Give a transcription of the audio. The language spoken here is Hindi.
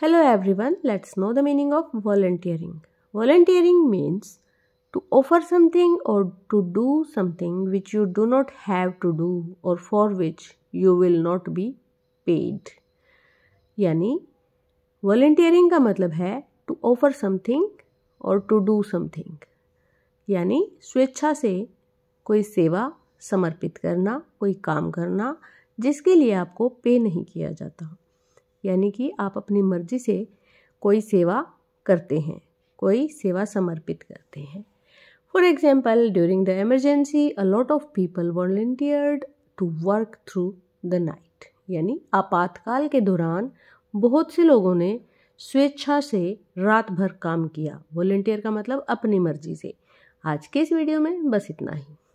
Hello everyone, let's know the meaning of volunteering. Volunteering means to offer something or to do something which you do not have to do or for which you will not be paid. यानी वॉल्टियरिंग का मतलब है टू ऑफर समथिंग और टू डू समथिंग यानी स्वेच्छा से कोई सेवा समर्पित करना कोई काम करना जिसके लिए आपको पे नहीं किया जाता यानी कि आप अपनी मर्जी से कोई सेवा करते हैं कोई सेवा समर्पित करते हैं for example during the emergency a lot of people volunteered to work through the night यानी आपातकाल के दौरान बहुत से लोगों ने स्वेच्छा से रात भर काम किया वॉल्टियर का मतलब अपनी मर्जी से आज के इस वीडियो में बस इतना ही